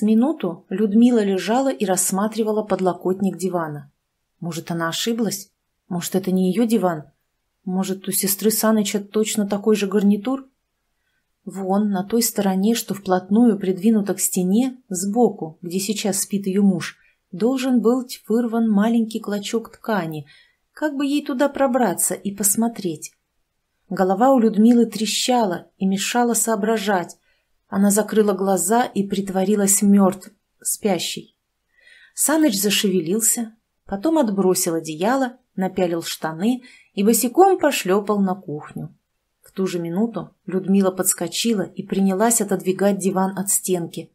С минуту Людмила лежала и рассматривала подлокотник дивана. Может, она ошиблась? Может, это не ее диван? Может, у сестры Саныча точно такой же гарнитур? Вон, на той стороне, что вплотную придвинута к стене, сбоку, где сейчас спит ее муж, должен был вырван маленький клочок ткани. Как бы ей туда пробраться и посмотреть? Голова у Людмилы трещала и мешала соображать, она закрыла глаза и притворилась мертв, спящей. Саныч зашевелился, потом отбросил одеяло, напялил штаны и босиком пошлепал на кухню. В ту же минуту Людмила подскочила и принялась отодвигать диван от стенки.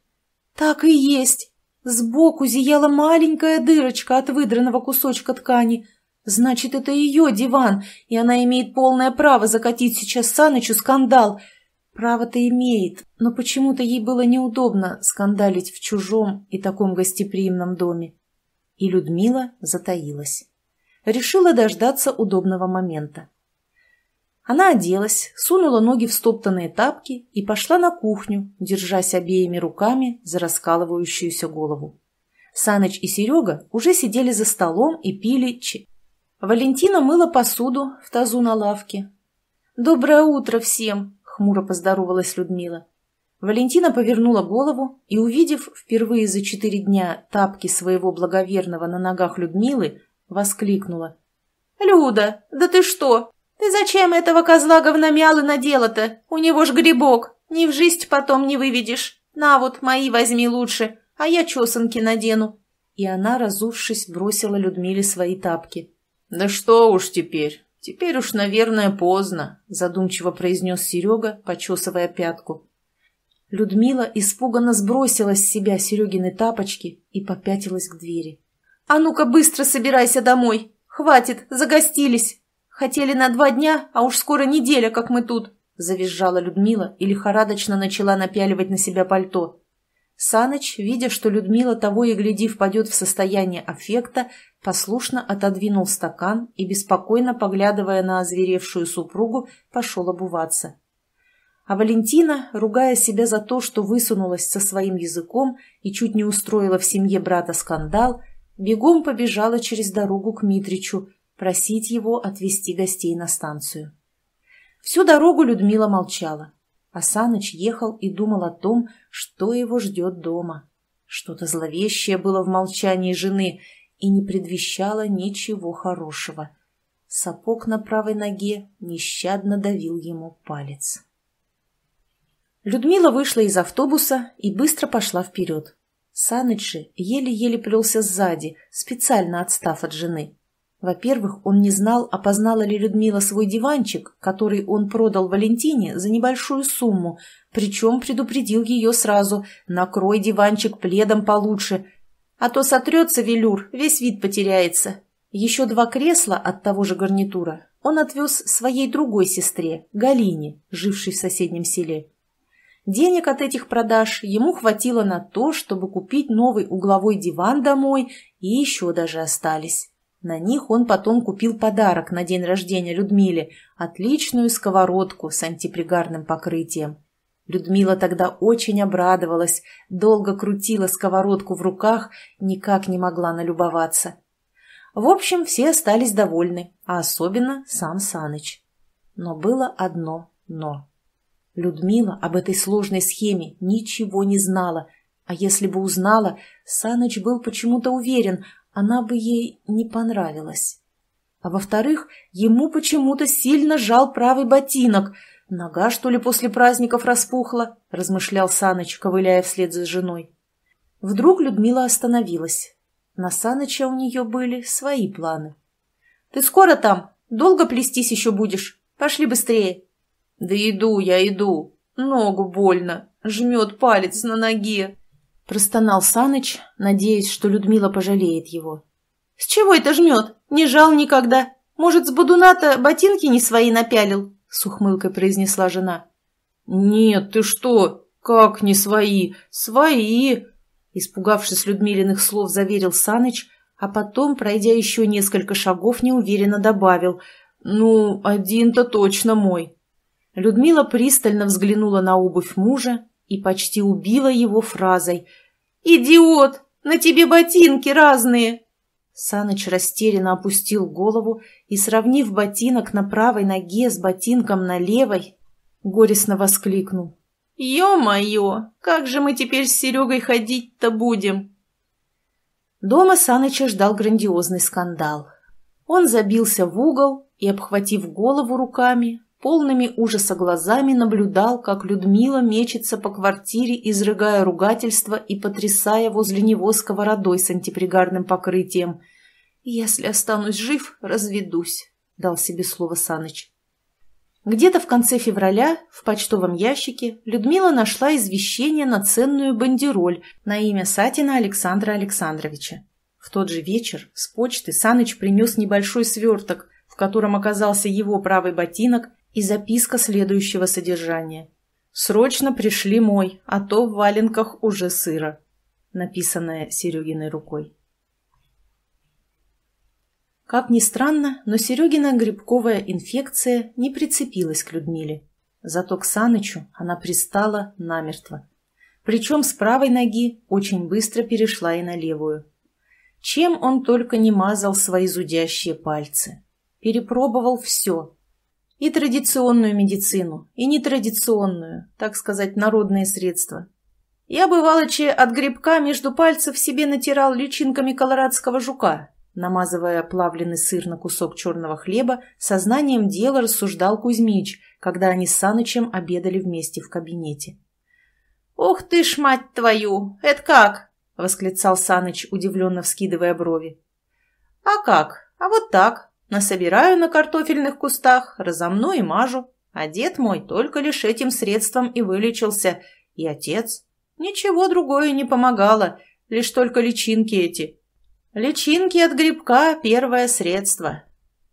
«Так и есть! Сбоку зияла маленькая дырочка от выдранного кусочка ткани. Значит, это ее диван, и она имеет полное право закатить сейчас Санычу скандал — Право-то имеет, но почему-то ей было неудобно скандалить в чужом и таком гостеприимном доме. И Людмила затаилась. Решила дождаться удобного момента. Она оделась, сунула ноги в стоптанные тапки и пошла на кухню, держась обеими руками за раскалывающуюся голову. Саныч и Серега уже сидели за столом и пили ч... Валентина мыла посуду в тазу на лавке. «Доброе утро всем!» хмуро поздоровалась Людмила. Валентина повернула голову и, увидев впервые за четыре дня тапки своего благоверного на ногах Людмилы, воскликнула. «Люда, да ты что? Ты зачем этого козла говномялы надела-то? У него ж грибок. Ни в жизнь потом не выведешь. На вот, мои возьми лучше, а я чесанки надену». И она, разувшись, бросила Людмиле свои тапки. «Да что уж теперь, «Теперь уж, наверное, поздно», — задумчиво произнес Серега, почесывая пятку. Людмила испуганно сбросила с себя Серегины тапочки и попятилась к двери. «А ну-ка быстро собирайся домой! Хватит, загостились! Хотели на два дня, а уж скоро неделя, как мы тут!» — завизжала Людмила и лихорадочно начала напяливать на себя пальто. Саныч, видя, что Людмила того и гляди впадет в состояние аффекта, послушно отодвинул стакан и, беспокойно поглядывая на озверевшую супругу, пошел обуваться. А Валентина, ругая себя за то, что высунулась со своим языком и чуть не устроила в семье брата скандал, бегом побежала через дорогу к Митричу, просить его отвезти гостей на станцию. Всю дорогу Людмила молчала. А Саныч ехал и думал о том, что его ждет дома. Что-то зловещее было в молчании жены и не предвещало ничего хорошего. Сапог на правой ноге нещадно давил ему палец. Людмила вышла из автобуса и быстро пошла вперед. Саныч же еле-еле плелся сзади, специально отстав от жены. Во-первых, он не знал, опознала ли Людмила свой диванчик, который он продал Валентине за небольшую сумму, причем предупредил ее сразу «накрой диванчик пледом получше», а то сотрется велюр, весь вид потеряется. Еще два кресла от того же гарнитура он отвез своей другой сестре, Галине, жившей в соседнем селе. Денег от этих продаж ему хватило на то, чтобы купить новый угловой диван домой, и еще даже остались. На них он потом купил подарок на день рождения Людмиле – отличную сковородку с антипригарным покрытием. Людмила тогда очень обрадовалась, долго крутила сковородку в руках, никак не могла налюбоваться. В общем, все остались довольны, а особенно сам Саныч. Но было одно «но». Людмила об этой сложной схеме ничего не знала, а если бы узнала, Саныч был почему-то уверен, она бы ей не понравилась. А во-вторых, ему почему-то сильно жал правый ботинок. Нога, что ли, после праздников распухла, размышлял Саныч, ковыляя вслед за женой. Вдруг Людмила остановилась. На Саныча у нее были свои планы. «Ты скоро там? Долго плестись еще будешь? Пошли быстрее!» «Да иду я, иду. Ногу больно. Жмет палец на ноге. Простонал Саныч, надеясь, что Людмила пожалеет его. «С чего это жмет? Не жал никогда. Может, с Бодуната ботинки не свои напялил?» С ухмылкой произнесла жена. «Нет, ты что? Как не свои? Свои!» Испугавшись Людмилиных слов, заверил Саныч, а потом, пройдя еще несколько шагов, неуверенно добавил «Ну, один-то точно мой». Людмила пристально взглянула на обувь мужа, и почти убила его фразой «Идиот! На тебе ботинки разные!» Саныч растерянно опустил голову и, сравнив ботинок на правой ноге с ботинком на левой, горестно воскликнул. «Е-мое! Как же мы теперь с Серегой ходить-то будем?» Дома Саныча ждал грандиозный скандал. Он забился в угол и, обхватив голову руками, полными ужаса глазами наблюдал, как Людмила мечется по квартире, изрыгая ругательства и потрясая возле него сковородой с антипригарным покрытием. «Если останусь жив, разведусь», — дал себе слово Саныч. Где-то в конце февраля в почтовом ящике Людмила нашла извещение на ценную бандероль на имя Сатина Александра Александровича. В тот же вечер с почты Саныч принес небольшой сверток, в котором оказался его правый ботинок и записка следующего содержания. «Срочно пришли мой, а то в валенках уже сыро», написанная Серегиной рукой. Как ни странно, но Серегина грибковая инфекция не прицепилась к Людмиле. Зато к Санычу она пристала намертво. Причем с правой ноги очень быстро перешла и на левую. Чем он только не мазал свои зудящие пальцы. Перепробовал все, и традиционную медицину, и нетрадиционную, так сказать, народные средства. Я, бывало, че от грибка между пальцев себе натирал личинками колорадского жука, намазывая плавленый сыр на кусок черного хлеба, сознанием дела рассуждал Кузьмич, когда они с Санычем обедали вместе в кабинете. «Ух ты ж, мать твою! Это как?» — восклицал Саныч, удивленно вскидывая брови. «А как? А вот так!» Насобираю на картофельных кустах, разомну и мажу. А дед мой только лишь этим средством и вылечился. И отец. Ничего другое не помогало, лишь только личинки эти. Личинки от грибка – первое средство.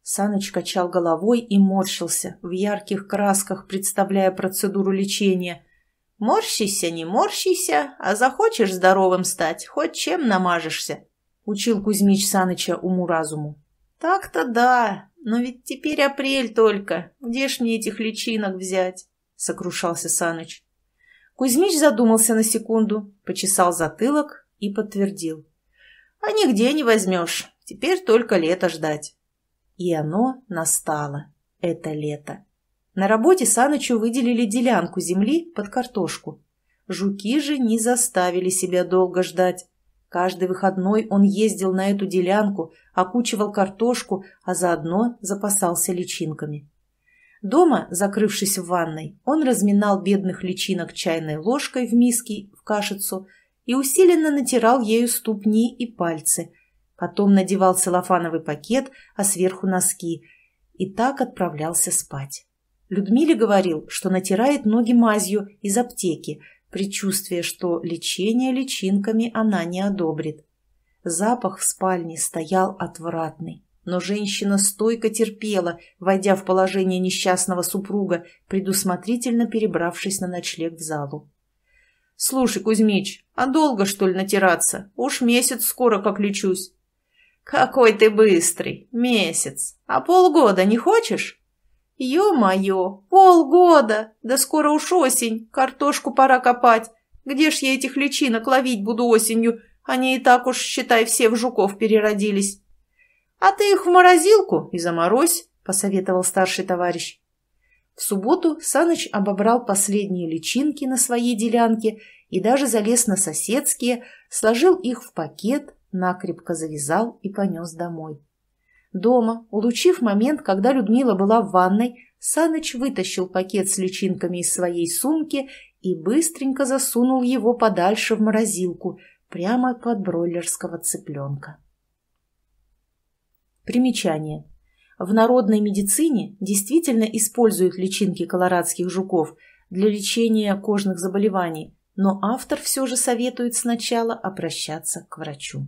Саныч качал головой и морщился, в ярких красках представляя процедуру лечения. «Морщися, не морщися, а захочешь здоровым стать, хоть чем намажешься», – учил Кузьмич Саныча уму-разуму. «Так-то да, но ведь теперь апрель только. Где ж мне этих личинок взять?» — сокрушался Саныч. Кузьмич задумался на секунду, почесал затылок и подтвердил. «А нигде не возьмешь. Теперь только лето ждать». И оно настало. Это лето. На работе Санычу выделили делянку земли под картошку. Жуки же не заставили себя долго ждать. Каждый выходной он ездил на эту делянку, окучивал картошку, а заодно запасался личинками. Дома, закрывшись в ванной, он разминал бедных личинок чайной ложкой в миске в кашицу и усиленно натирал ею ступни и пальцы. Потом надевал целлофановый пакет, а сверху носки. И так отправлялся спать. Людмиле говорил, что натирает ноги мазью из аптеки – Причувствие, что лечение личинками она не одобрит. Запах в спальне стоял отвратный. Но женщина стойко терпела, войдя в положение несчастного супруга, предусмотрительно перебравшись на ночлег в залу. «Слушай, Кузьмич, а долго, что ли, натираться? Уж месяц скоро как лечусь». «Какой ты быстрый! Месяц! А полгода не хочешь?» «Ё-моё! Полгода! Да скоро уж осень, картошку пора копать. Где ж я этих личинок ловить буду осенью? Они и так уж, считай, все в жуков переродились». «А ты их в морозилку и заморозь», — посоветовал старший товарищ. В субботу Саныч обобрал последние личинки на своей делянке и даже залез на соседские, сложил их в пакет, накрепко завязал и понес домой. Дома, улучив момент, когда Людмила была в ванной, Саныч вытащил пакет с личинками из своей сумки и быстренько засунул его подальше в морозилку, прямо под бройлерского цыпленка. Примечание. В народной медицине действительно используют личинки колорадских жуков для лечения кожных заболеваний, но автор все же советует сначала обращаться к врачу.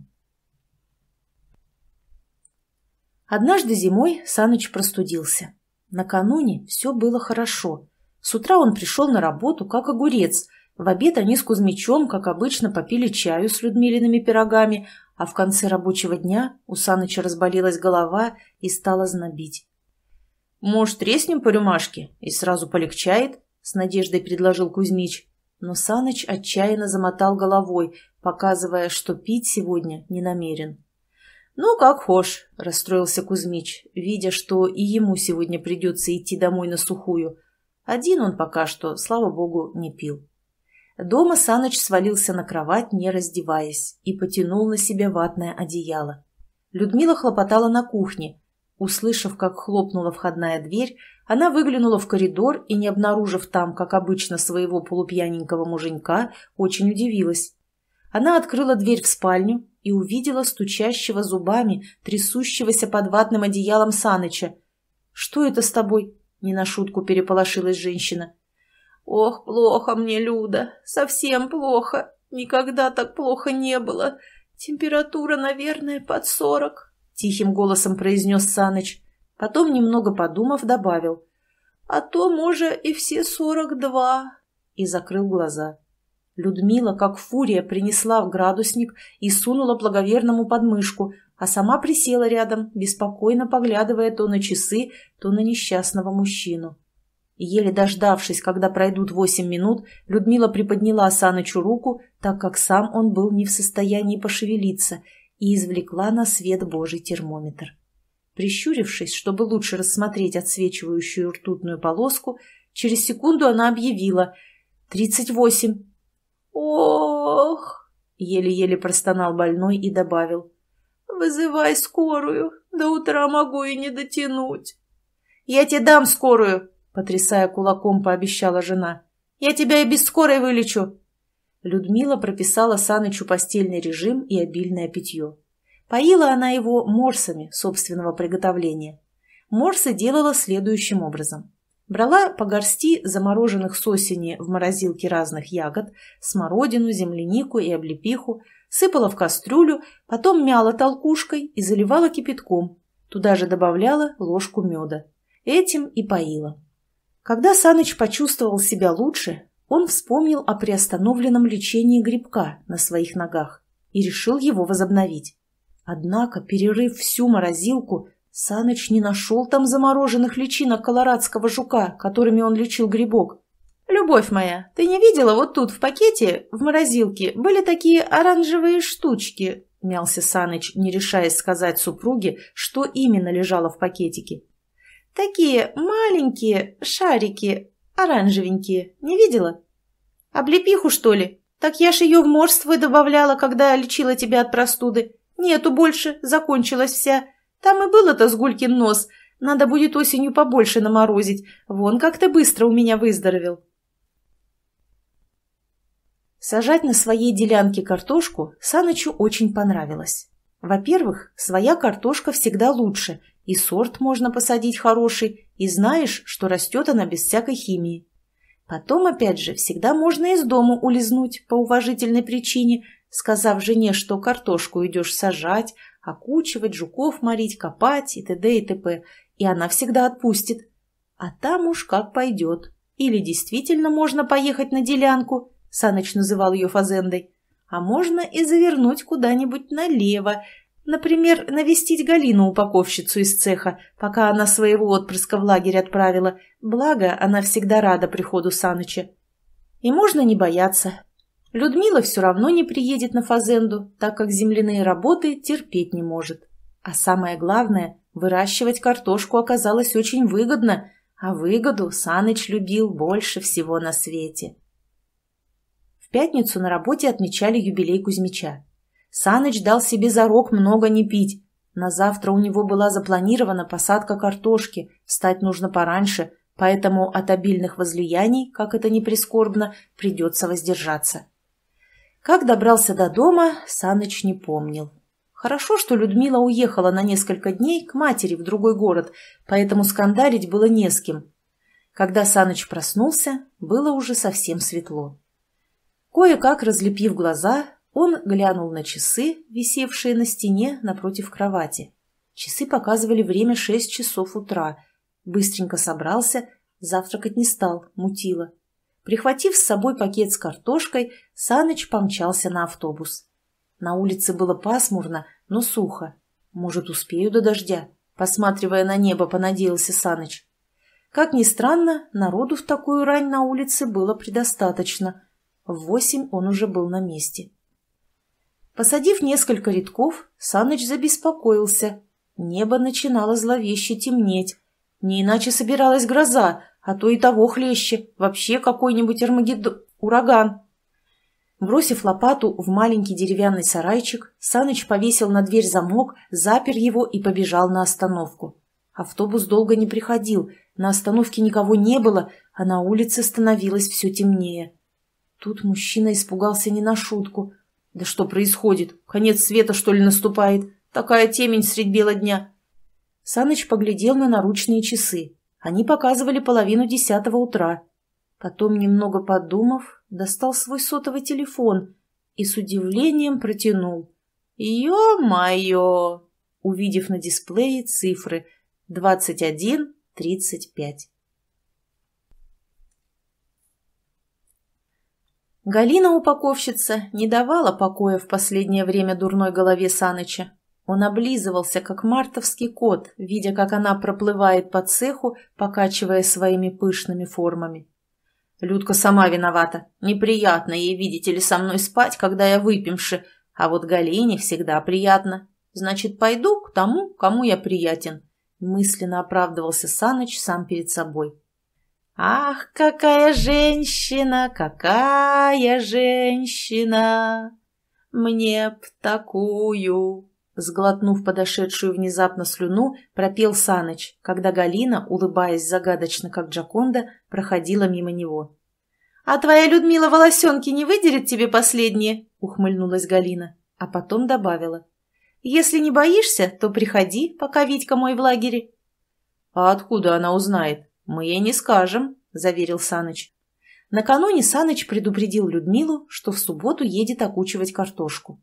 Однажды зимой Саныч простудился. Накануне все было хорошо. С утра он пришел на работу, как огурец. В обед они с Кузьмичом, как обычно, попили чаю с Людмилиными пирогами, а в конце рабочего дня у Саныча разболелась голова и стала знобить. «Может, треснем по рюмашке? И сразу полегчает?» — с надеждой предложил Кузьмич. Но Саныч отчаянно замотал головой, показывая, что пить сегодня не намерен. «Ну, как хошь», — расстроился Кузьмич, видя, что и ему сегодня придется идти домой на сухую. Один он пока что, слава богу, не пил. Дома Саныч свалился на кровать, не раздеваясь, и потянул на себя ватное одеяло. Людмила хлопотала на кухне. Услышав, как хлопнула входная дверь, она выглянула в коридор и, не обнаружив там, как обычно, своего полупьяненького муженька, очень удивилась. Она открыла дверь в спальню, и увидела стучащего зубами, трясущегося под ватным одеялом Саныча. «Что это с тобой?» — не на шутку переполошилась женщина. «Ох, плохо мне, Люда, совсем плохо. Никогда так плохо не было. Температура, наверное, под сорок», — тихим голосом произнес Саныч. Потом, немного подумав, добавил. «А то, может, и все сорок два», — и закрыл глаза. Людмила, как фурия, принесла в градусник и сунула благоверному подмышку, а сама присела рядом, беспокойно поглядывая то на часы, то на несчастного мужчину. Еле дождавшись, когда пройдут восемь минут, Людмила приподняла Санычу руку, так как сам он был не в состоянии пошевелиться, и извлекла на свет божий термометр. Прищурившись, чтобы лучше рассмотреть отсвечивающую ртутную полоску, через секунду она объявила «тридцать восемь». «Ох!» — еле-еле простонал больной и добавил. «Вызывай скорую, до утра могу и не дотянуть». «Я тебе дам скорую!» — потрясая кулаком, пообещала жена. «Я тебя и без скорой вылечу!» Людмила прописала Санычу постельный режим и обильное питье. Поила она его морсами собственного приготовления. Морсы делала следующим образом. Брала по горсти замороженных с осени в морозилке разных ягод, смородину, землянику и облепиху, сыпала в кастрюлю, потом мяла толкушкой и заливала кипятком. Туда же добавляла ложку меда. Этим и поила. Когда Саныч почувствовал себя лучше, он вспомнил о приостановленном лечении грибка на своих ногах и решил его возобновить. Однако, перерыв всю морозилку, Саныч не нашел там замороженных личинок колорадского жука, которыми он лечил грибок. «Любовь моя, ты не видела вот тут в пакете, в морозилке, были такие оранжевые штучки?» — мялся Саныч, не решаясь сказать супруге, что именно лежало в пакетике. «Такие маленькие шарики, оранжевенькие, не видела?» «Облепиху, что ли? Так я ж ее в морство добавляла, когда лечила тебя от простуды. Нету больше, закончилась вся. Там и был-то Сгулькин нос. Надо будет осенью побольше наморозить. Вон как ты быстро у меня выздоровел. Сажать на своей делянке картошку Санычу очень понравилось. Во-первых, своя картошка всегда лучше, и сорт можно посадить хороший, и знаешь, что растет она без всякой химии. Потом, опять же, всегда можно из дома улизнуть по уважительной причине, сказав жене, что картошку идешь сажать, окучивать, жуков морить, копать и т.д. и т.п. И она всегда отпустит. А там уж как пойдет. Или действительно можно поехать на делянку, Саныч называл ее фазендой, а можно и завернуть куда-нибудь налево, например, навестить Галину упаковщицу из цеха, пока она своего отпрыска в лагерь отправила, благо она всегда рада приходу Саныча. И можно не бояться, Людмила все равно не приедет на Фазенду, так как земляные работы терпеть не может. А самое главное, выращивать картошку оказалось очень выгодно, а выгоду Саныч любил больше всего на свете. В пятницу на работе отмечали юбилей Кузьмича. Саныч дал себе зарок много не пить. На завтра у него была запланирована посадка картошки, встать нужно пораньше, поэтому от обильных возлияний, как это ни прискорбно, придется воздержаться. Как добрался до дома, Саныч не помнил. Хорошо, что Людмила уехала на несколько дней к матери в другой город, поэтому скандалить было не с кем. Когда Саныч проснулся, было уже совсем светло. Кое-как разлепив глаза, он глянул на часы, висевшие на стене напротив кровати. Часы показывали время шесть часов утра. Быстренько собрался, завтракать не стал, мутило. Прихватив с собой пакет с картошкой, Саныч помчался на автобус. На улице было пасмурно, но сухо. Может, успею до дождя? Посматривая на небо, понадеялся Саныч. Как ни странно, народу в такую рань на улице было предостаточно. В восемь он уже был на месте. Посадив несколько рядков, Саныч забеспокоился. Небо начинало зловеще темнеть. Не иначе собиралась гроза, а то и того хлеще, вообще какой-нибудь армагеддон... ураган. Бросив лопату в маленький деревянный сарайчик, Саныч повесил на дверь замок, запер его и побежал на остановку. Автобус долго не приходил, на остановке никого не было, а на улице становилось все темнее. Тут мужчина испугался не на шутку. «Да что происходит? Конец света, что ли, наступает? Такая темень средь бела дня!» Саныч поглядел на наручные часы. Они показывали половину десятого утра. Потом, немного подумав, достал свой сотовый телефон и с удивлением протянул. ё мое! увидев на дисплее цифры 21-35. Галина-упаковщица не давала покоя в последнее время дурной голове Саныча. Он облизывался, как мартовский кот, видя, как она проплывает по цеху, покачивая своими пышными формами. Людка сама виновата. Неприятно ей, видите ли, со мной спать, когда я выпивши, а вот Галине всегда приятно. Значит, пойду к тому, кому я приятен. Мысленно оправдывался Саныч сам перед собой. «Ах, какая женщина, какая женщина! Мне б такую!» Сглотнув подошедшую внезапно слюну, пропел Саныч, когда Галина, улыбаясь загадочно, как Джаконда, проходила мимо него. «А твоя Людмила волосенки не выдерет тебе последние?» — ухмыльнулась Галина, а потом добавила. «Если не боишься, то приходи, пока Витька мой в лагере». «А откуда она узнает? Мы ей не скажем», — заверил Саныч. Накануне Саныч предупредил Людмилу, что в субботу едет окучивать картошку.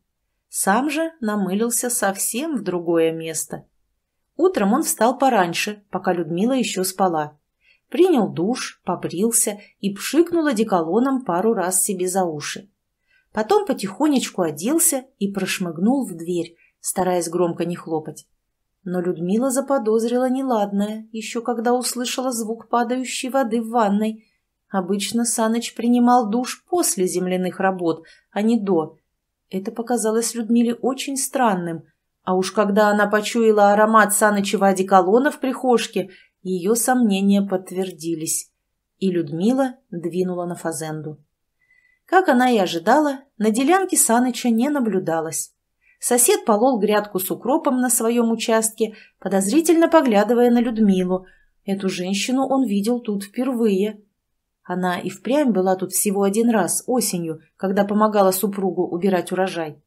Сам же намылился совсем в другое место. Утром он встал пораньше, пока Людмила еще спала. Принял душ, побрился и пшикнул одеколоном пару раз себе за уши. Потом потихонечку оделся и прошмыгнул в дверь, стараясь громко не хлопать. Но Людмила заподозрила неладное, еще когда услышала звук падающей воды в ванной. Обычно Саныч принимал душ после земляных работ, а не до, это показалось Людмиле очень странным, а уж когда она почуяла аромат Санычева одеколона в прихожке, ее сомнения подтвердились, и Людмила двинула на фазенду. Как она и ожидала, на делянке Саныча не наблюдалось. Сосед полол грядку с укропом на своем участке, подозрительно поглядывая на Людмилу. Эту женщину он видел тут впервые. Она и впрямь была тут всего один раз, осенью, когда помогала супругу убирать урожай.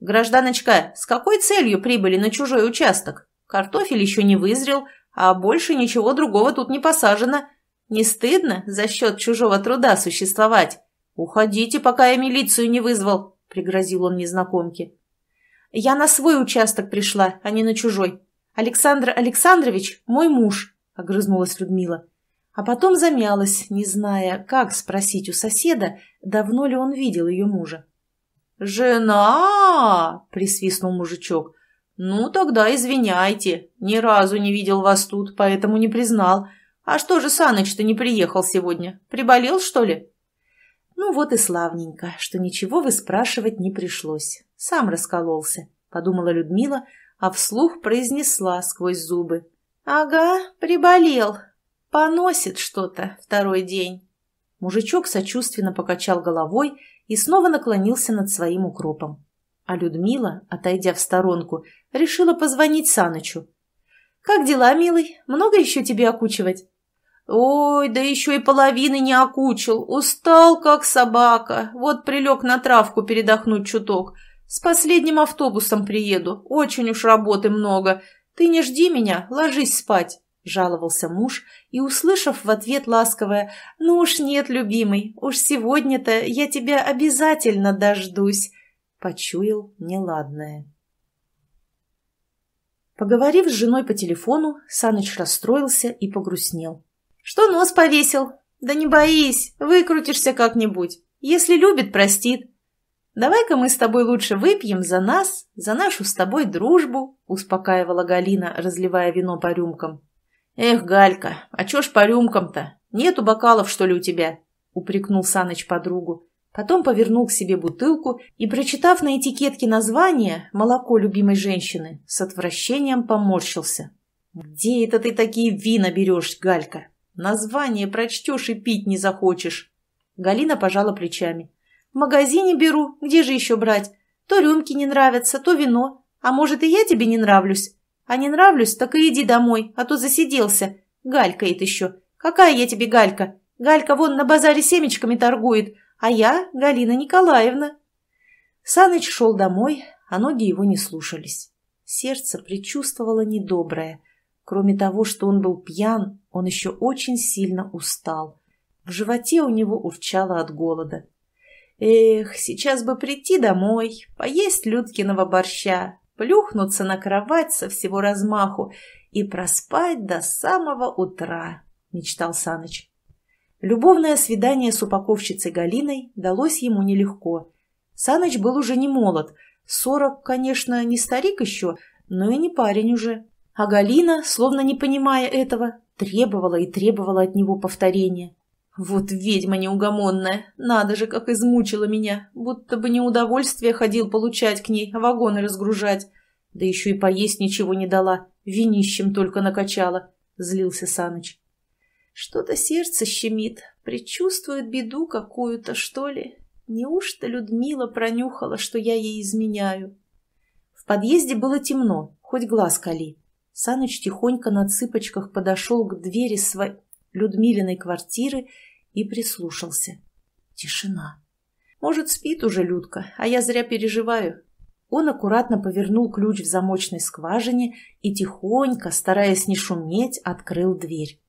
«Гражданочка, с какой целью прибыли на чужой участок? Картофель еще не вызрел, а больше ничего другого тут не посажено. Не стыдно за счет чужого труда существовать? Уходите, пока я милицию не вызвал», — пригрозил он незнакомке. «Я на свой участок пришла, а не на чужой. Александр Александрович — мой муж», — огрызнулась Людмила а потом замялась, не зная, как спросить у соседа, давно ли он видел ее мужа. «Жена!» – присвистнул мужичок. «Ну, тогда извиняйте, ни разу не видел вас тут, поэтому не признал. А что же Саныч-то не приехал сегодня? Приболел, что ли?» Ну вот и славненько, что ничего выспрашивать не пришлось. Сам раскололся, подумала Людмила, а вслух произнесла сквозь зубы. «Ага, приболел, Поносит что-то второй день. Мужичок сочувственно покачал головой и снова наклонился над своим укропом. А Людмила, отойдя в сторонку, решила позвонить Санычу. «Как дела, милый? Много еще тебе окучивать?» «Ой, да еще и половины не окучил. Устал, как собака. Вот прилег на травку передохнуть чуток. С последним автобусом приеду. Очень уж работы много. Ты не жди меня, ложись спать» жаловался муж и, услышав в ответ ласковое «Ну уж нет, любимый, уж сегодня-то я тебя обязательно дождусь», почуял неладное. Поговорив с женой по телефону, Саныч расстроился и погрустнел. «Что нос повесил? Да не боись, выкрутишься как-нибудь. Если любит, простит. Давай-ка мы с тобой лучше выпьем за нас, за нашу с тобой дружбу», — успокаивала Галина, разливая вино по рюмкам. «Эх, Галька, а чё ж по рюмкам-то? Нету бокалов, что ли, у тебя?» — упрекнул Саныч подругу. Потом повернул к себе бутылку и, прочитав на этикетке название «Молоко любимой женщины», с отвращением поморщился. «Где это ты такие вина берешь, Галька? Название прочтешь и пить не захочешь». Галина пожала плечами. «В магазине беру. Где же еще брать? То рюмки не нравятся, то вино. А может, и я тебе не нравлюсь?» А не нравлюсь, так и иди домой, а то засиделся. Галькает еще. Какая я тебе Галька? Галька вон на базаре семечками торгует, а я Галина Николаевна. Саныч шел домой, а ноги его не слушались. Сердце предчувствовало недоброе. Кроме того, что он был пьян, он еще очень сильно устал. В животе у него урчало от голода. Эх, сейчас бы прийти домой, поесть Людкиного борща, плюхнуться на кровать со всего размаху и проспать до самого утра, мечтал Саныч. Любовное свидание с упаковщицей Галиной далось ему нелегко. Саныч был уже не молод. Сорок, конечно, не старик еще, но и не парень уже. А Галина, словно не понимая этого, требовала и требовала от него повторения. Вот ведьма неугомонная, надо же, как измучила меня, будто бы не удовольствие ходил получать к ней, вагоны разгружать. Да еще и поесть ничего не дала, винищем только накачала, — злился Саныч. Что-то сердце щемит, предчувствует беду какую-то, что ли. Неужто Людмила пронюхала, что я ей изменяю? В подъезде было темно, хоть глаз кали. Саныч тихонько на цыпочках подошел к двери своей Людмилиной квартиры и прислушался. Тишина. Может, спит уже Людка, а я зря переживаю. Он аккуратно повернул ключ в замочной скважине и тихонько, стараясь не шуметь, открыл дверь.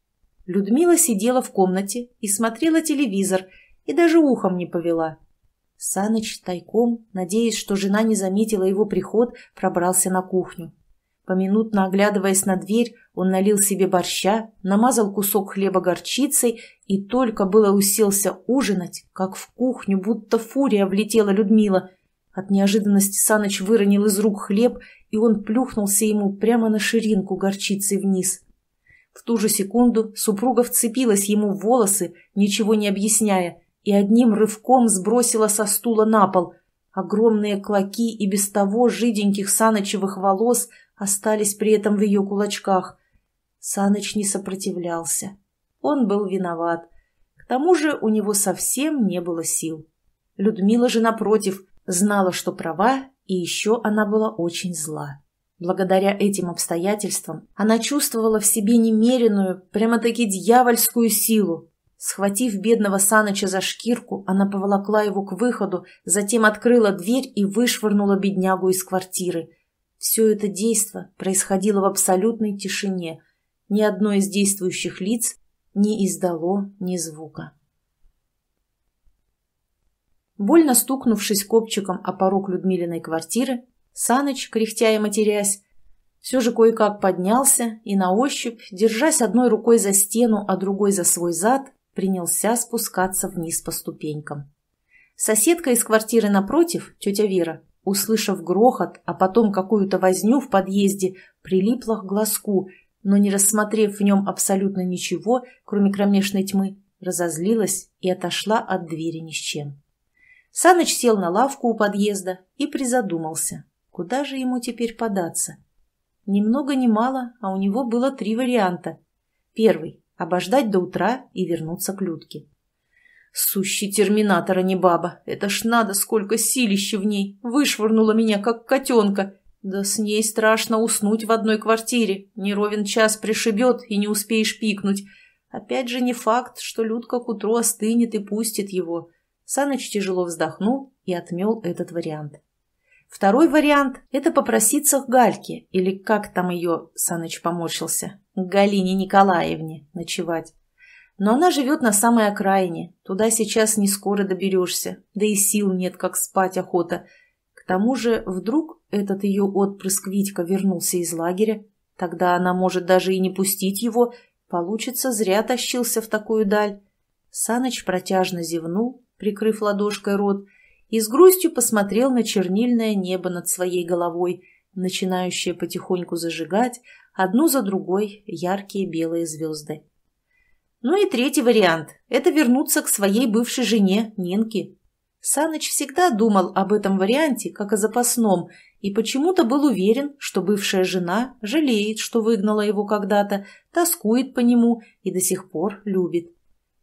Людмила сидела в комнате и смотрела телевизор, и даже ухом не повела. Саныч тайком, надеясь, что жена не заметила его приход, пробрался на кухню. Поминутно оглядываясь на дверь, он налил себе борща, намазал кусок хлеба горчицей и только было уселся ужинать, как в кухню будто фурия влетела Людмила. От неожиданности Саныч выронил из рук хлеб, и он плюхнулся ему прямо на ширинку горчицы вниз. В ту же секунду супруга вцепилась ему в волосы, ничего не объясняя, и одним рывком сбросила со стула на пол. Огромные клоки и без того жиденьких санычевых волос – остались при этом в ее кулачках. Саныч не сопротивлялся. Он был виноват. К тому же у него совсем не было сил. Людмила же, напротив, знала, что права, и еще она была очень зла. Благодаря этим обстоятельствам она чувствовала в себе немеренную, прямо-таки дьявольскую силу. Схватив бедного Саныча за шкирку, она поволокла его к выходу, затем открыла дверь и вышвырнула беднягу из квартиры – все это действо происходило в абсолютной тишине. Ни одно из действующих лиц не издало ни звука. Больно стукнувшись копчиком о порог Людмилиной квартиры, Саныч, кряхтя и матерясь, все же кое-как поднялся и на ощупь, держась одной рукой за стену, а другой за свой зад, принялся спускаться вниз по ступенькам. Соседка из квартиры напротив, тетя Вера, Услышав грохот, а потом какую-то возню в подъезде, прилипла к глазку, но не рассмотрев в нем абсолютно ничего, кроме кромешной тьмы, разозлилась и отошла от двери ни с чем. Саныч сел на лавку у подъезда и призадумался, куда же ему теперь податься. Ни много ни мало, а у него было три варианта. Первый – обождать до утра и вернуться к Людке. Сущий терминатор, а не баба. Это ж надо, сколько силища в ней. Вышвырнула меня, как котенка. Да с ней страшно уснуть в одной квартире. Неровен час пришибет, и не успеешь пикнуть. Опять же не факт, что Людка к утру остынет и пустит его. Саныч тяжело вздохнул и отмел этот вариант. Второй вариант – это попроситься к Гальке, или как там ее, Саныч поморщился, к Галине Николаевне ночевать. Но она живет на самой окраине, туда сейчас не скоро доберешься, да и сил нет, как спать охота. К тому же вдруг этот ее отпрыск Витька вернулся из лагеря, тогда она может даже и не пустить его, получится, зря тащился в такую даль. Саныч протяжно зевнул, прикрыв ладошкой рот, и с грустью посмотрел на чернильное небо над своей головой, начинающее потихоньку зажигать одну за другой яркие белые звезды. Ну и третий вариант – это вернуться к своей бывшей жене Нинке. Саныч всегда думал об этом варианте как о запасном и почему-то был уверен, что бывшая жена жалеет, что выгнала его когда-то, тоскует по нему и до сих пор любит.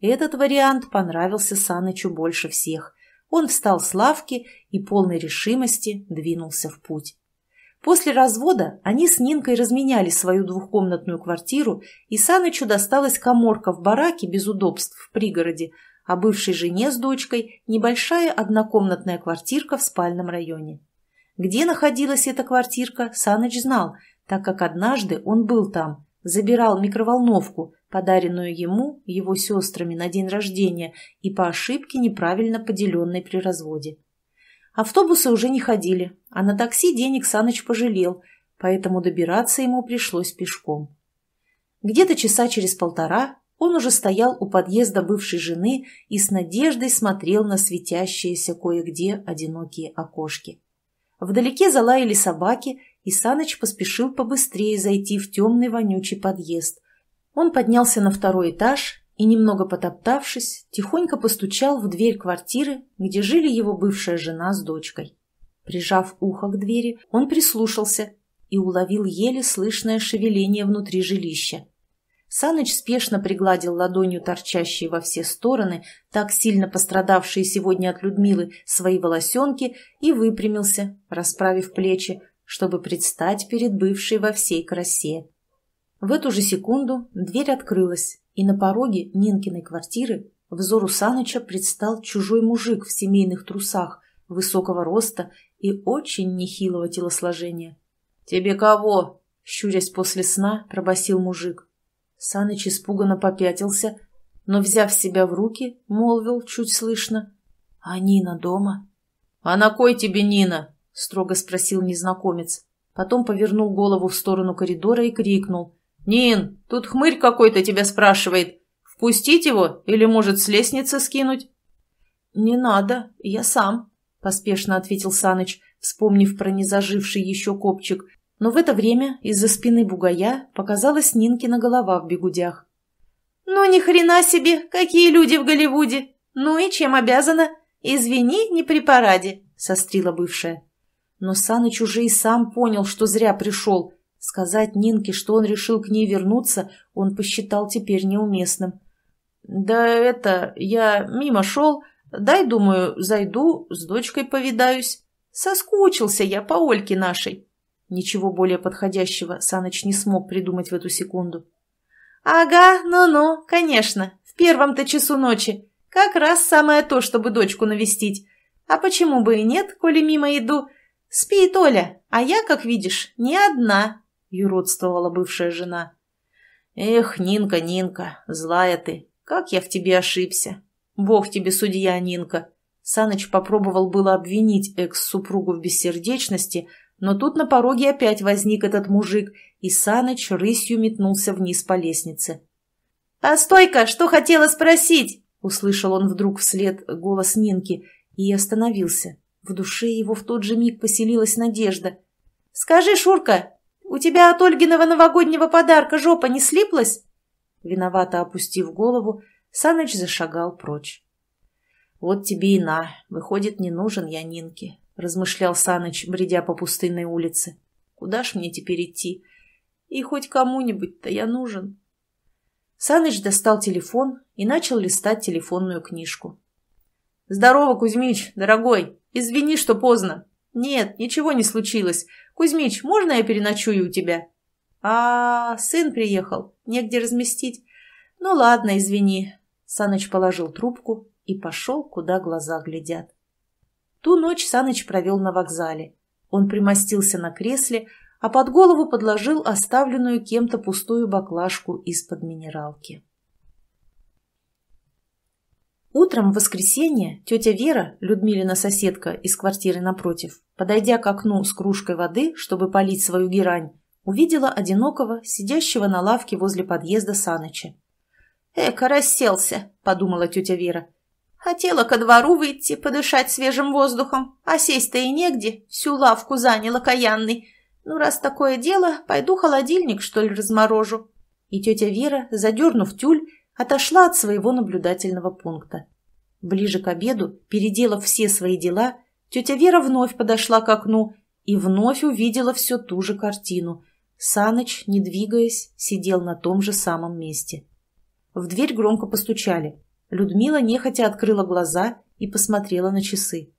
Этот вариант понравился Санычу больше всех. Он встал с лавки и полной решимости двинулся в путь. После развода они с Нинкой разменяли свою двухкомнатную квартиру, и Санычу досталась коморка в бараке без удобств в пригороде, а бывшей жене с дочкой небольшая однокомнатная квартирка в спальном районе. Где находилась эта квартирка, Саныч знал, так как однажды он был там, забирал микроволновку, подаренную ему его сестрами на день рождения и по ошибке неправильно поделенной при разводе. Автобусы уже не ходили, а на такси денег Саныч пожалел, поэтому добираться ему пришлось пешком. Где-то часа через полтора он уже стоял у подъезда бывшей жены и с надеждой смотрел на светящиеся кое-где одинокие окошки. Вдалеке залаяли собаки, и Саныч поспешил побыстрее зайти в темный вонючий подъезд. Он поднялся на второй этаж и, немного потоптавшись, тихонько постучал в дверь квартиры, где жили его бывшая жена с дочкой. Прижав ухо к двери, он прислушался и уловил еле слышное шевеление внутри жилища. Саныч спешно пригладил ладонью торчащие во все стороны, так сильно пострадавшие сегодня от Людмилы, свои волосенки и выпрямился, расправив плечи, чтобы предстать перед бывшей во всей красе. В эту же секунду дверь открылась, и на пороге Нинкиной квартиры взору Саныча предстал чужой мужик в семейных трусах, высокого роста и очень нехилого телосложения. «Тебе кого?» – щурясь после сна, пробасил мужик. Саныч испуганно попятился, но, взяв себя в руки, молвил чуть слышно. «А Нина дома?» «А на кой тебе Нина?» – строго спросил незнакомец. Потом повернул голову в сторону коридора и крикнул. «Нин, тут хмырь какой-то тебя спрашивает. Впустить его или, может, с лестницы скинуть?» «Не надо, я сам», — поспешно ответил Саныч, вспомнив про незаживший еще копчик. Но в это время из-за спины бугая показалась Нинкина голова в бегудях. «Ну ни хрена себе, какие люди в Голливуде! Ну и чем обязана? Извини, не при параде», — сострила бывшая. Но Саныч уже и сам понял, что зря пришел — Сказать Нинке, что он решил к ней вернуться, он посчитал теперь неуместным. «Да это, я мимо шел, дай, думаю, зайду, с дочкой повидаюсь. Соскучился я по Ольке нашей». Ничего более подходящего Саныч не смог придумать в эту секунду. «Ага, ну-ну, конечно, в первом-то часу ночи. Как раз самое то, чтобы дочку навестить. А почему бы и нет, коли мимо иду? Спит Оля, а я, как видишь, не одна» юродствовала бывшая жена. «Эх, Нинка, Нинка, злая ты, как я в тебе ошибся! Бог тебе судья, Нинка!» Саныч попробовал было обвинить экс-супругу в бессердечности, но тут на пороге опять возник этот мужик, и Саныч рысью метнулся вниз по лестнице. «Постой-ка, «А что хотела спросить?» — услышал он вдруг вслед голос Нинки и остановился. В душе его в тот же миг поселилась надежда. «Скажи, Шурка, у тебя от Ольгиного новогоднего подарка жопа не слиплась?» Виновато опустив голову, Саныч зашагал прочь. «Вот тебе и на. Выходит, не нужен я Нинке», — размышлял Саныч, бредя по пустынной улице. «Куда ж мне теперь идти? И хоть кому-нибудь-то я нужен». Саныч достал телефон и начал листать телефонную книжку. «Здорово, Кузьмич, дорогой! Извини, что поздно!» «Нет, ничего не случилось. Кузьмич, можно я переночую у тебя?» а, -а, «А, сын приехал. Негде разместить. Ну ладно, извини». Саныч положил трубку и пошел, куда глаза глядят. Ту ночь Саныч провел на вокзале. Он примостился на кресле, а под голову подложил оставленную кем-то пустую баклажку из-под минералки. Утром в воскресенье тетя Вера, Людмилина соседка из квартиры напротив, подойдя к окну с кружкой воды, чтобы полить свою герань, увидела одинокого, сидящего на лавке возле подъезда Саныча. «Эка, расселся!» – подумала тетя Вера. «Хотела ко двору выйти, подышать свежим воздухом, а сесть-то и негде, всю лавку заняла каянный. Ну, раз такое дело, пойду холодильник, что ли, разморожу». И тетя Вера, задернув тюль, отошла от своего наблюдательного пункта. Ближе к обеду, переделав все свои дела, тетя Вера вновь подошла к окну и вновь увидела всю ту же картину. Саныч, не двигаясь, сидел на том же самом месте. В дверь громко постучали. Людмила нехотя открыла глаза и посмотрела на часы.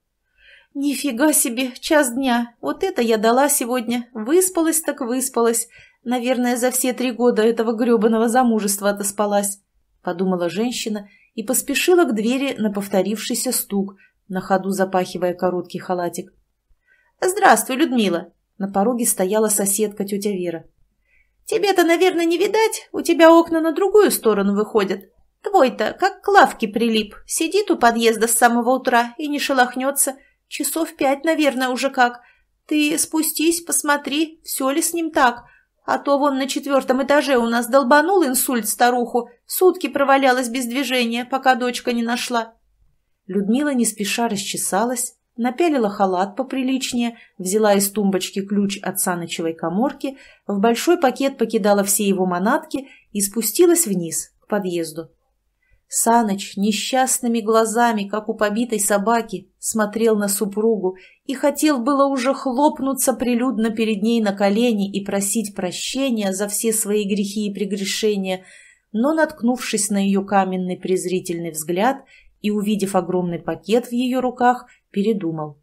«Нифига себе, час дня! Вот это я дала сегодня! Выспалась так выспалась! Наверное, за все три года этого гребаного замужества отоспалась!» подумала женщина и поспешила к двери на повторившийся стук, на ходу запахивая короткий халатик. «Здравствуй, Людмила!» На пороге стояла соседка тетя Вера. «Тебе-то, наверное, не видать, у тебя окна на другую сторону выходят. Твой-то как к лавке прилип, сидит у подъезда с самого утра и не шелохнется. Часов пять, наверное, уже как. Ты спустись, посмотри, все ли с ним так, а то вон на четвертом этаже у нас долбанул инсульт старуху, сутки провалялась без движения, пока дочка не нашла. Людмила не спеша расчесалась, напялила халат поприличнее, взяла из тумбочки ключ от саночевой коморки, в большой пакет покидала все его манатки и спустилась вниз, к подъезду. Саныч несчастными глазами, как у побитой собаки, смотрел на супругу и хотел было уже хлопнуться прилюдно перед ней на колени и просить прощения за все свои грехи и прегрешения, но, наткнувшись на ее каменный презрительный взгляд и увидев огромный пакет в ее руках, передумал.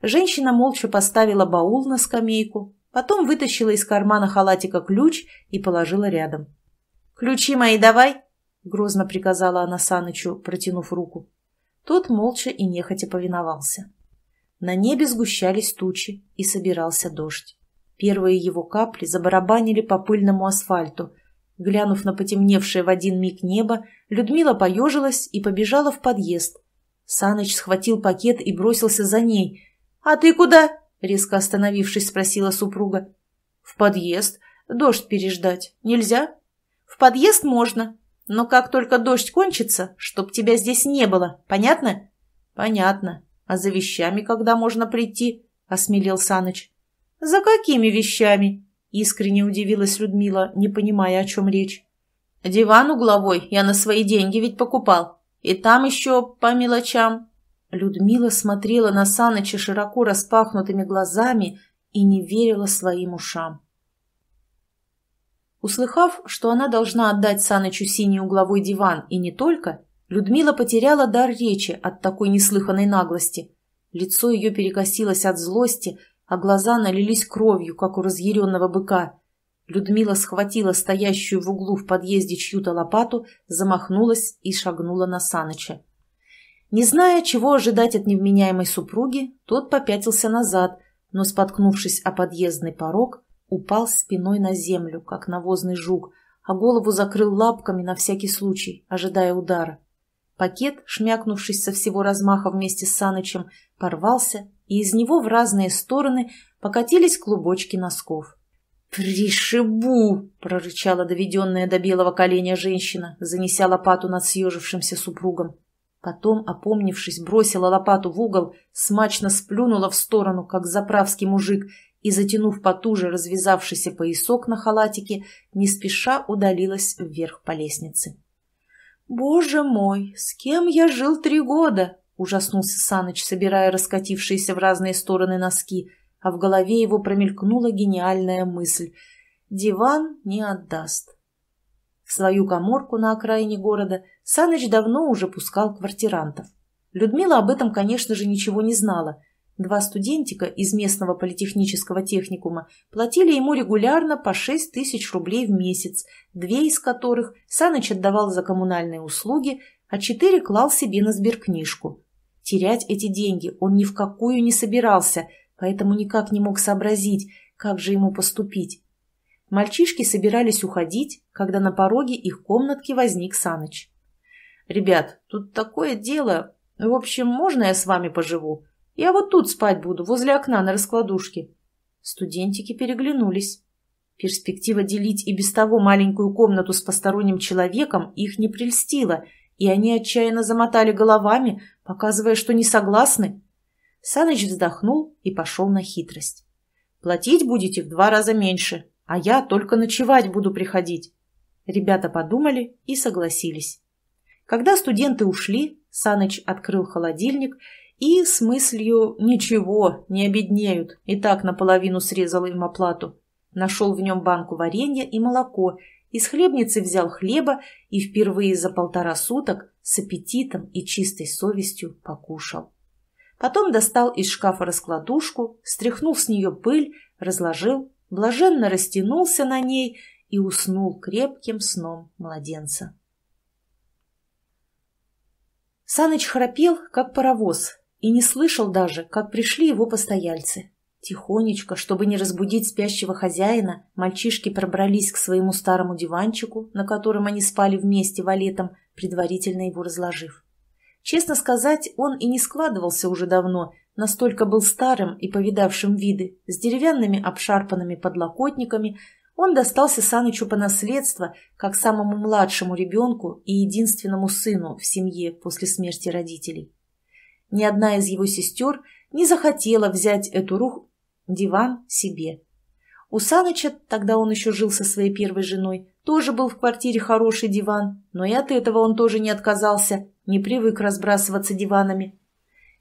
Женщина молча поставила баул на скамейку, потом вытащила из кармана халатика ключ и положила рядом. «Ключи мои давай!» — грозно приказала она Санычу, протянув руку. Тот молча и нехотя повиновался. На небе сгущались тучи, и собирался дождь. Первые его капли забарабанили по пыльному асфальту. Глянув на потемневшее в один миг небо, Людмила поежилась и побежала в подъезд. Саныч схватил пакет и бросился за ней. «А ты куда?» — резко остановившись, спросила супруга. «В подъезд. Дождь переждать. Нельзя?» «В подъезд можно. Но как только дождь кончится, чтоб тебя здесь не было. Понятно?» «Понятно», «А за вещами когда можно прийти?» — осмелел Саныч. «За какими вещами?» — искренне удивилась Людмила, не понимая, о чем речь. «Диван угловой я на свои деньги ведь покупал. И там еще по мелочам». Людмила смотрела на Саныча широко распахнутыми глазами и не верила своим ушам. Услыхав, что она должна отдать Санычу синий угловой диван и не только, Людмила потеряла дар речи от такой неслыханной наглости. Лицо ее перекосилось от злости, а глаза налились кровью, как у разъяренного быка. Людмила схватила стоящую в углу в подъезде чью-то лопату, замахнулась и шагнула на Саныча. Не зная, чего ожидать от невменяемой супруги, тот попятился назад, но, споткнувшись о подъездный порог, упал спиной на землю, как навозный жук, а голову закрыл лапками на всякий случай, ожидая удара. Пакет, шмякнувшись со всего размаха вместе с Санычем, порвался, и из него в разные стороны покатились клубочки носков. «Пришибу!» — прорычала доведенная до белого коленя женщина, занеся лопату над съежившимся супругом. Потом, опомнившись, бросила лопату в угол, смачно сплюнула в сторону, как заправский мужик, и, затянув потуже развязавшийся поясок на халатике, не спеша удалилась вверх по лестнице. «Боже мой, с кем я жил три года?» — ужаснулся Саныч, собирая раскатившиеся в разные стороны носки, а в голове его промелькнула гениальная мысль. «Диван не отдаст». В свою коморку на окраине города Саныч давно уже пускал квартирантов. Людмила об этом, конечно же, ничего не знала, Два студентика из местного политехнического техникума платили ему регулярно по 6 тысяч рублей в месяц, две из которых Саныч отдавал за коммунальные услуги, а четыре клал себе на сберкнижку. Терять эти деньги он ни в какую не собирался, поэтому никак не мог сообразить, как же ему поступить. Мальчишки собирались уходить, когда на пороге их комнатки возник Саныч. «Ребят, тут такое дело. В общем, можно я с вами поживу?» Я вот тут спать буду, возле окна на раскладушке». Студентики переглянулись. Перспектива делить и без того маленькую комнату с посторонним человеком их не прельстила, и они отчаянно замотали головами, показывая, что не согласны. Саныч вздохнул и пошел на хитрость. «Платить будете в два раза меньше, а я только ночевать буду приходить». Ребята подумали и согласились. Когда студенты ушли, Саныч открыл холодильник и с мыслью «ничего, не обеднеют», и так наполовину срезал им оплату. Нашел в нем банку варенья и молоко, из хлебницы взял хлеба и впервые за полтора суток с аппетитом и чистой совестью покушал. Потом достал из шкафа раскладушку, стряхнул с нее пыль, разложил, блаженно растянулся на ней и уснул крепким сном младенца. Саныч храпел, как паровоз, и не слышал даже, как пришли его постояльцы. Тихонечко, чтобы не разбудить спящего хозяина, мальчишки пробрались к своему старому диванчику, на котором они спали вместе валетом, предварительно его разложив. Честно сказать, он и не складывался уже давно, настолько был старым и повидавшим виды, с деревянными обшарпанными подлокотниками, он достался Санычу по наследству, как самому младшему ребенку и единственному сыну в семье после смерти родителей. Ни одна из его сестер не захотела взять эту рух диван себе. У Саныча, тогда он еще жил со своей первой женой, тоже был в квартире хороший диван, но и от этого он тоже не отказался, не привык разбрасываться диванами.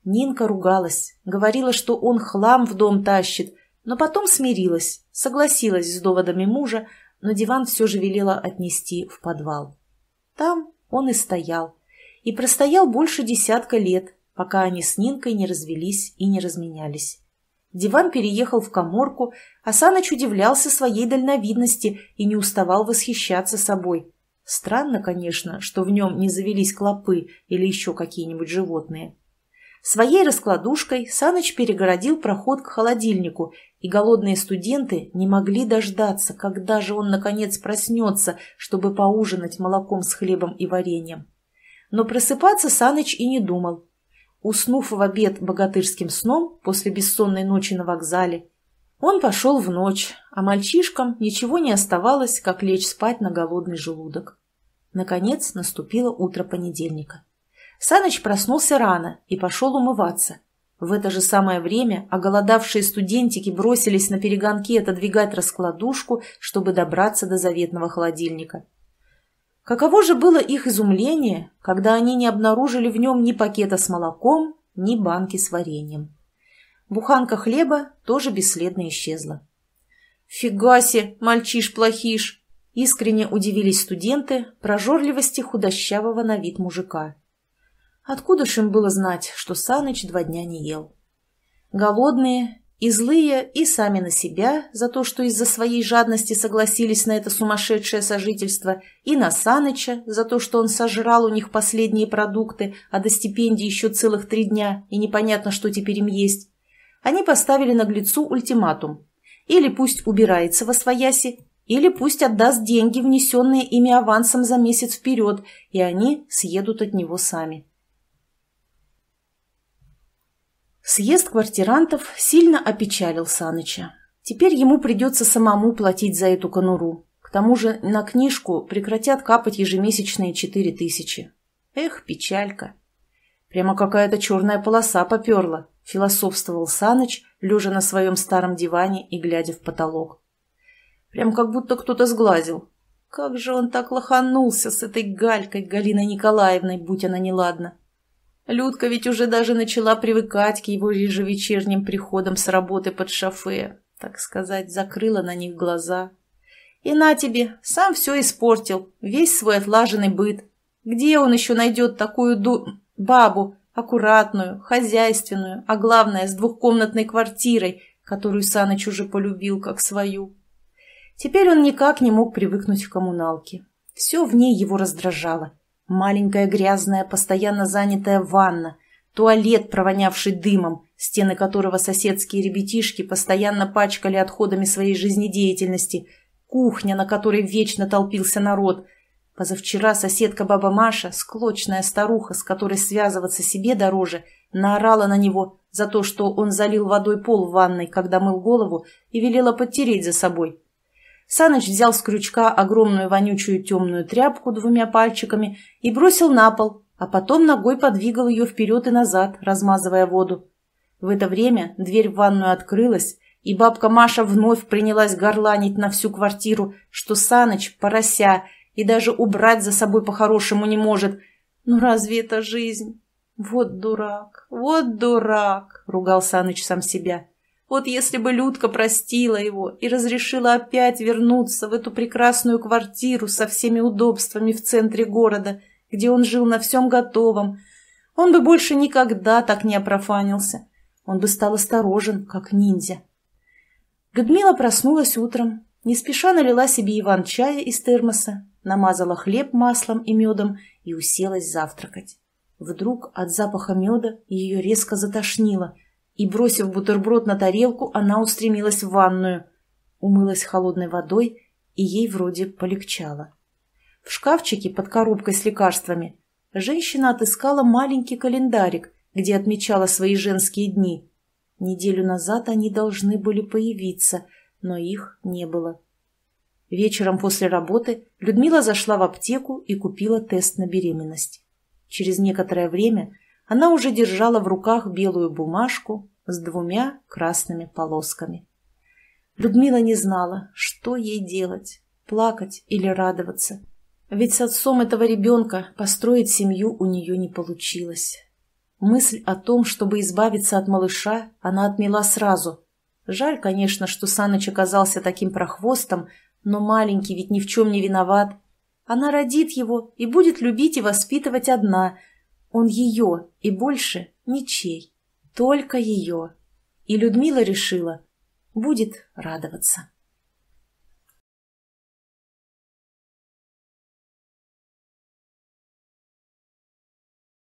Нинка ругалась, говорила, что он хлам в дом тащит, но потом смирилась, согласилась с доводами мужа, но диван все же велела отнести в подвал. Там он и стоял. И простоял больше десятка лет, пока они с Нинкой не развелись и не разменялись. Диван переехал в коморку, а Саныч удивлялся своей дальновидности и не уставал восхищаться собой. Странно, конечно, что в нем не завелись клопы или еще какие-нибудь животные. Своей раскладушкой Саныч перегородил проход к холодильнику, и голодные студенты не могли дождаться, когда же он наконец проснется, чтобы поужинать молоком с хлебом и вареньем. Но просыпаться Саныч и не думал. Уснув в обед богатырским сном после бессонной ночи на вокзале, он пошел в ночь, а мальчишкам ничего не оставалось, как лечь спать на голодный желудок. Наконец наступило утро понедельника. Саныч проснулся рано и пошел умываться. В это же самое время оголодавшие студентики бросились на перегонки отодвигать раскладушку, чтобы добраться до заветного холодильника. Каково же было их изумление, когда они не обнаружили в нем ни пакета с молоком, ни банки с вареньем. Буханка хлеба тоже бесследно исчезла. «Фигасе, мальчиш-плохиш!» – искренне удивились студенты прожорливости худощавого на вид мужика. Откуда ж им было знать, что Саныч два дня не ел? Голодные, и злые, и сами на себя за то, что из-за своей жадности согласились на это сумасшедшее сожительство, и на Саныча за то, что он сожрал у них последние продукты, а до стипендии еще целых три дня, и непонятно, что теперь им есть. Они поставили наглецу ультиматум. Или пусть убирается во свояси, или пусть отдаст деньги, внесенные ими авансом за месяц вперед, и они съедут от него сами. Съезд квартирантов сильно опечалил Саныча. Теперь ему придется самому платить за эту конуру. К тому же на книжку прекратят капать ежемесячные четыре тысячи. Эх, печалька. Прямо какая-то черная полоса поперла, философствовал Саныч, лежа на своем старом диване и глядя в потолок. Прям как будто кто-то сглазил. Как же он так лоханулся с этой Галькой Галиной Николаевной, будь она неладна. Людка ведь уже даже начала привыкать к его ежевечерним приходам с работы под шофе, так сказать, закрыла на них глаза. И на тебе, сам все испортил, весь свой отлаженный быт. Где он еще найдет такую ду... бабу, аккуратную, хозяйственную, а главное, с двухкомнатной квартирой, которую Саныч уже полюбил как свою? Теперь он никак не мог привыкнуть к коммуналке. Все в ней его раздражало Маленькая грязная, постоянно занятая ванна, туалет, провонявший дымом, стены которого соседские ребятишки постоянно пачкали отходами своей жизнедеятельности, кухня, на которой вечно толпился народ. Позавчера соседка баба Маша, склочная старуха, с которой связываться себе дороже, наорала на него за то, что он залил водой пол в ванной, когда мыл голову, и велела подтереть за собой. Саныч взял с крючка огромную вонючую темную тряпку двумя пальчиками и бросил на пол, а потом ногой подвигал ее вперед и назад, размазывая воду. В это время дверь в ванную открылась, и бабка Маша вновь принялась горланить на всю квартиру, что Саныч – порося, и даже убрать за собой по-хорошему не может. Ну разве это жизнь? Вот дурак, вот дурак, ругал Саныч сам себя. Вот если бы Людка простила его и разрешила опять вернуться в эту прекрасную квартиру со всеми удобствами в центре города, где он жил на всем готовом, он бы больше никогда так не опрофанился. Он бы стал осторожен, как ниндзя. Людмила проснулась утром, не спеша налила себе Иван чая из термоса, намазала хлеб маслом и медом и уселась завтракать. Вдруг от запаха меда ее резко затошнило – и, бросив бутерброд на тарелку, она устремилась в ванную. Умылась холодной водой, и ей вроде полегчало. В шкафчике под коробкой с лекарствами женщина отыскала маленький календарик, где отмечала свои женские дни. Неделю назад они должны были появиться, но их не было. Вечером после работы Людмила зашла в аптеку и купила тест на беременность. Через некоторое время она уже держала в руках белую бумажку с двумя красными полосками. Людмила не знала, что ей делать – плакать или радоваться. Ведь с отцом этого ребенка построить семью у нее не получилось. Мысль о том, чтобы избавиться от малыша, она отмела сразу. Жаль, конечно, что Саныч оказался таким прохвостом, но маленький ведь ни в чем не виноват. Она родит его и будет любить и воспитывать одна – он ее и больше ничей, только ее. И Людмила решила, будет радоваться.